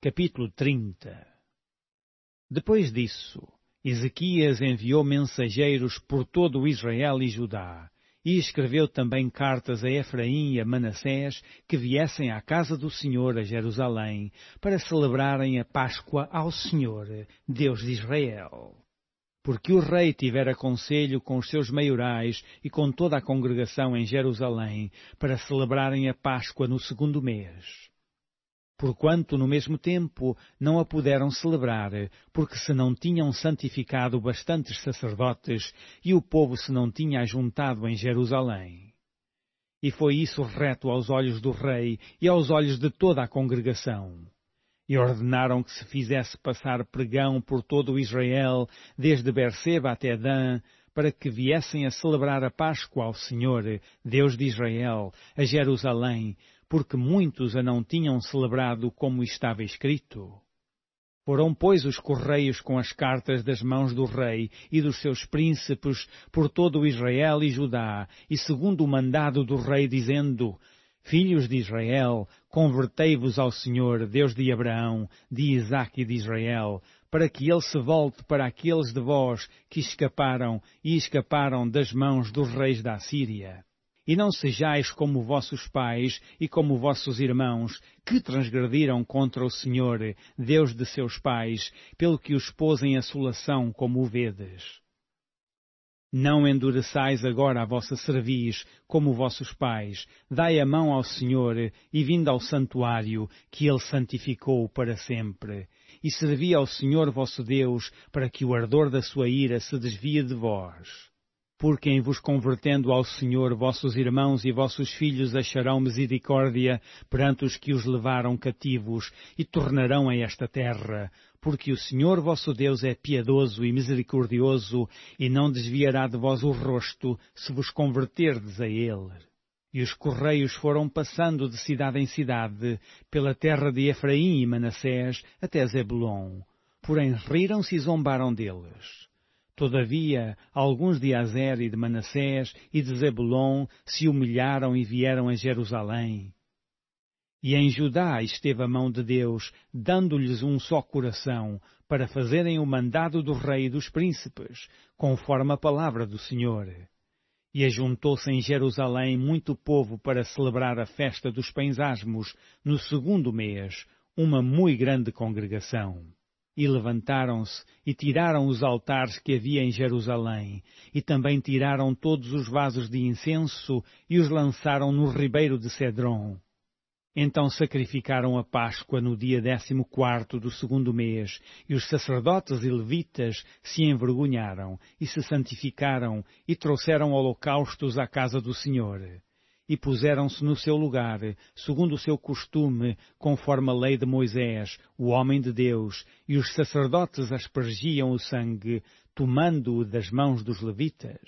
Capítulo 30 Depois disso, Ezequias enviou mensageiros por todo Israel e Judá, e escreveu também cartas a Efraim e a Manassés que viessem à casa do Senhor a Jerusalém para celebrarem a Páscoa ao Senhor, Deus de Israel. Porque o rei tivera conselho com os seus maiorais e com toda a congregação em Jerusalém para celebrarem a Páscoa no segundo mês porquanto no mesmo tempo não a puderam celebrar, porque se não tinham santificado bastantes sacerdotes e o povo se não tinha ajuntado em Jerusalém. E foi isso reto aos olhos do rei e aos olhos de toda a congregação. E ordenaram que se fizesse passar pregão por todo o Israel, desde Berseba até Dan, para que viessem a celebrar a Páscoa ao Senhor, Deus de Israel, a Jerusalém, porque muitos a não tinham celebrado como estava escrito. Foram, pois, os correios com as cartas das mãos do rei e dos seus príncipes por todo Israel e Judá, e segundo o mandado do rei, dizendo, Filhos de Israel, Convertei-vos ao Senhor, Deus de Abraão, de Isaque e de Israel, para que ele se volte para aqueles de vós que escaparam e escaparam das mãos dos reis da Síria. E não sejais como vossos pais e como vossos irmãos, que transgrediram contra o Senhor, Deus de seus pais, pelo que os pôs em assolação, como o vedes. Não endureçais agora a vossa cerviz, como vossos pais. Dai a mão ao Senhor e vinde ao santuário, que ele santificou para sempre. E servi ao Senhor vosso Deus, para que o ardor da sua ira se desvie de vós por quem vos convertendo ao Senhor, vossos irmãos e vossos filhos acharão misericórdia perante os que os levaram cativos e tornarão a esta terra, porque o Senhor vosso Deus é piedoso e misericordioso e não desviará de vós o rosto se vos converterdes a Ele. E os correios foram passando de cidade em cidade, pela terra de Efraim e Manassés até Zebulon, porém riram-se e zombaram deles. Todavia, alguns de Azer e de Manassés e de Zebulon se humilharam e vieram a Jerusalém. E em Judá esteve a mão de Deus, dando-lhes um só coração, para fazerem o mandado do rei e dos príncipes, conforme a palavra do Senhor. E ajuntou-se em Jerusalém muito povo para celebrar a festa dos pães asmos no segundo mês, uma muito grande congregação. E levantaram-se e tiraram os altares que havia em Jerusalém, e também tiraram todos os vasos de incenso e os lançaram no ribeiro de Cedron. Então sacrificaram a Páscoa no dia décimo quarto do segundo mês, e os sacerdotes e levitas se envergonharam e se santificaram e trouxeram holocaustos à casa do Senhor e puseram-se no seu lugar, segundo o seu costume, conforme a lei de Moisés, o homem de Deus, e os sacerdotes aspergiam o sangue, tomando-o das mãos dos levitas.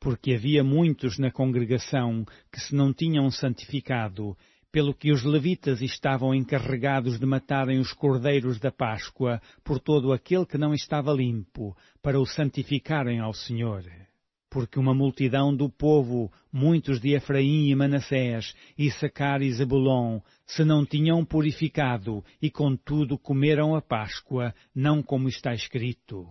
Porque havia muitos na congregação que se não tinham santificado, pelo que os levitas estavam encarregados de matarem os cordeiros da Páscoa por todo aquele que não estava limpo, para o santificarem ao Senhor porque uma multidão do povo, muitos de Efraim e Manassés, e Sacar e Zebulon, se não tinham purificado, e contudo comeram a Páscoa, não como está escrito.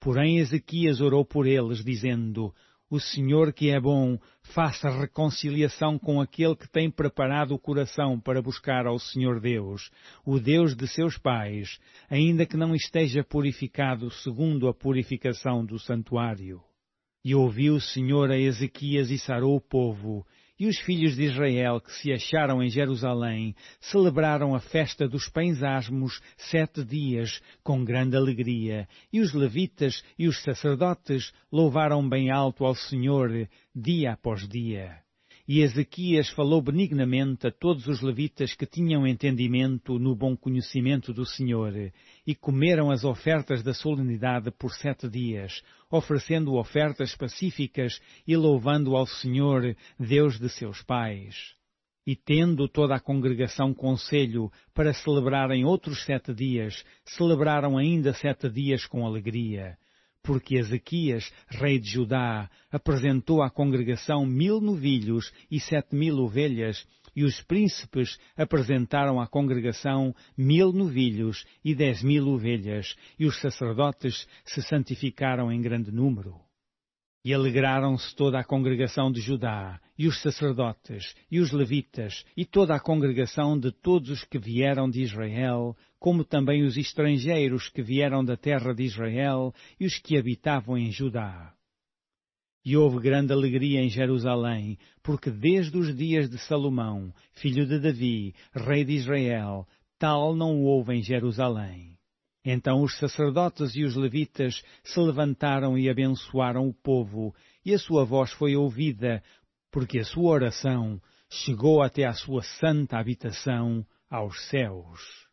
Porém Ezequias orou por eles, dizendo, O Senhor que é bom, faça reconciliação com aquele que tem preparado o coração para buscar ao Senhor Deus, o Deus de seus pais, ainda que não esteja purificado segundo a purificação do santuário. E ouviu o Senhor a Ezequias e sarou o povo, e os filhos de Israel que se acharam em Jerusalém celebraram a festa dos pães asmos sete dias, com grande alegria, e os levitas e os sacerdotes louvaram bem alto ao Senhor dia após dia. E Ezequias falou benignamente a todos os levitas que tinham entendimento no bom conhecimento do Senhor, e comeram as ofertas da solenidade por sete dias, oferecendo ofertas pacíficas e louvando ao Senhor, Deus de seus pais. E tendo toda a congregação conselho para celebrarem outros sete dias, celebraram ainda sete dias com alegria porque Ezequias, rei de Judá, apresentou à congregação mil novilhos e sete mil ovelhas, e os príncipes apresentaram à congregação mil novilhos e dez mil ovelhas, e os sacerdotes se santificaram em grande número. E alegraram-se toda a congregação de Judá, e os sacerdotes, e os levitas, e toda a congregação de todos os que vieram de Israel, como também os estrangeiros que vieram da terra de Israel e os que habitavam em Judá. E houve grande alegria em Jerusalém, porque desde os dias de Salomão, filho de Davi, rei de Israel, tal não houve em Jerusalém. Então os sacerdotes e os levitas se levantaram e abençoaram o povo, e a sua voz foi ouvida, porque a sua oração chegou até à sua santa habitação aos céus.